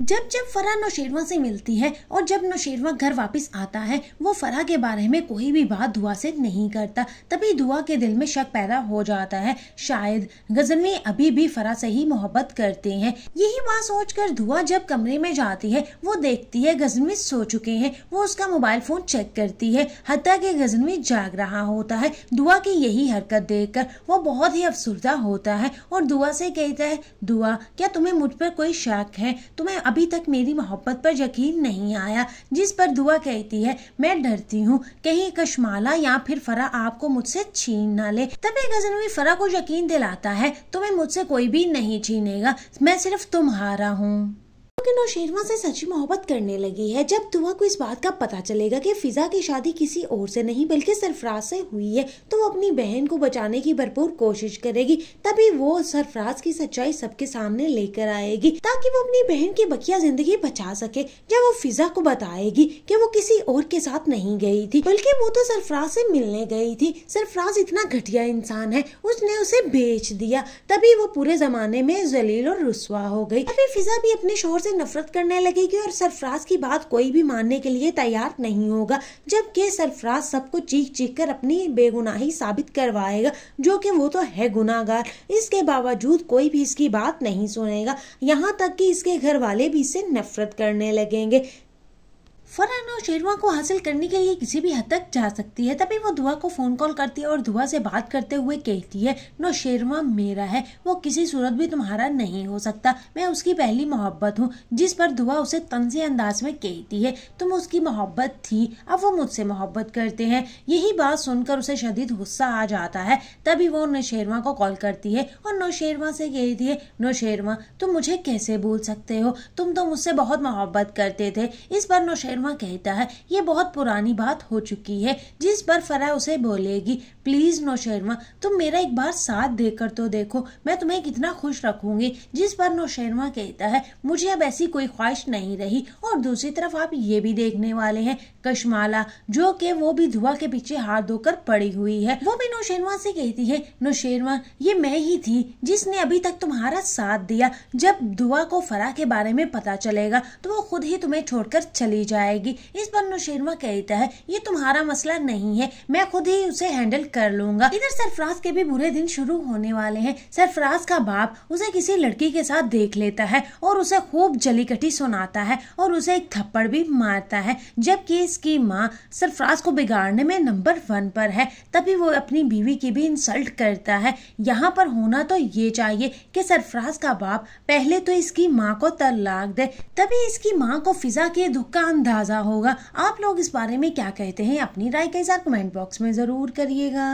जब जब फरा नौशेरवा से मिलती है और जब नौशेरवा घर वापस आता है वो फरा के बारे में कोई भी बात दुआ से नहीं करता तभी दुआ के दिल में शक पैदा हो जाता है शायद गजनवी अभी भी फरा से ही मोहब्बत करते हैं यही बात सोचकर दुआ जब कमरे में जाती है वो देखती है गजनवी सो चुके हैं वो उसका मोबाइल फोन चेक करती है हत्या कि गजनवी जाग रहा होता है दुआ की यही हरकत कर वो बहुत ही अफसरदा होता है और दुआ से कहता है दुआ क्या तुम्हें मुझ पर कोई शक है तुम्हें अभी तक मेरी मोहब्बत पर यकीन नहीं आया जिस पर दुआ कहती है मैं डरती हूँ कहीं कश्माला या फिर फरा आपको मुझसे छीन ना ले तभी गजनवी फरा को यकीन दिलाता है तुम्हें मुझसे कोई भी नहीं छीनेगा मैं सिर्फ तुम्हारा हूँ लेकिन नौशेरवा से सच्ची मोहब्बत करने लगी है जब दुआ को इस बात का पता चलेगा कि फिजा की शादी किसी और से नहीं बल्कि सरफराज से हुई है तो वो अपनी बहन को बचाने की भरपूर कोशिश करेगी तभी वो सरफराज की सच्चाई सबके सामने लेकर आएगी ताकि वो अपनी बहन की बकिया जिंदगी बचा सके जब वो फिजा को बताएगी कि वो किसी और के साथ नहीं गई थी बल्कि वो तो सरफराज से मिलने गई थी सरफराज इतना घटिया इंसान है उसने उसे बेच दिया तभी वो पूरे जमाने में जलील और रुसवा हो गई अभी फिजा भी अपने शोर से नफरत करने लगेगी और सरफराज की बात कोई भी मानने के लिए तैयार नहीं होगा जबकि सरफराज सबको चीख चीख कर अपनी बेगुनाही साबित करवाएगा जो कि वो तो है गुनागार इसके बावजूद कोई भी इसकी बात नहीं सुनेगा यहाँ तक कि इसके घर वाले भी इसे नफरत करने लगेंगे फरहान और शेरवा को हासिल करने के लिए किसी भी हद तक जा सकती है तभी वो दुआ को फ़ोन कॉल करती है और दुआ से बात करते हुए कहती है नो शेरवा मेरा है वो किसी सूरत भी तुम्हारा नहीं हो सकता मैं उसकी पहली मोहब्बत हूँ जिस पर दुआ उसे तंजे अंदाज में कहती है तुम उसकी मोहब्बत थी अब वो मुझसे मोहब्बत करते हैं यही बात सुनकर उसे शदीद गुस्सा आ जाता है तभी वो नो शेरवा को कॉल करती है और नो शेरवा से कहती है नो शेरवा तुम मुझे कैसे भूल सकते हो तुम तो मुझसे बहुत मोहब्बत करते थे इस पर नो शर्मा कहता है ये बहुत पुरानी बात हो चुकी है जिस पर फरा उसे बोलेगी प्लीज नो शर्मा तुम मेरा एक बार साथ देकर तो देखो मैं तुम्हें कितना खुश रखूंगी जिस पर नो शर्मा कहता है मुझे अब ऐसी कोई ख्वाहिश नहीं रही और दूसरी तरफ आप ये भी देखने वाले हैं कशमाला जो की वो भी धुआं के पीछे हाथ धोकर पड़ी हुई है वो भी नौशेरवा से कहती है नौशेरवा ये मैं ही थी जिसने अभी तक तुम्हारा साथ दिया जब दुआ को फरा के बारे में पता चलेगा तो वो खुद ही तुम्हें छोड़कर चली जाए बताएगी इस पर अनु शर्मा कहता है ये तुम्हारा मसला नहीं है मैं खुद ही उसे हैंडल कर लूंगा इधर सरफराज के भी बुरे दिन शुरू होने वाले हैं सरफराज का बाप उसे किसी लड़की के साथ देख लेता है और उसे खूब जलीकटी सुनाता है और उसे एक थप्पड़ भी मारता है जबकि इसकी माँ सरफराज को बिगाड़ने में नंबर वन पर है तभी वो अपनी बीवी की भी इंसल्ट करता है यहाँ पर होना तो ये चाहिए कि सरफराज का बाप पहले तो इसकी माँ को तलाक दे तभी इसकी माँ को फिजा के दुख का लिहाजा होगा आप लोग इस बारे में क्या कहते हैं अपनी राय का इजहार कमेंट बॉक्स में ज़रूर करिएगा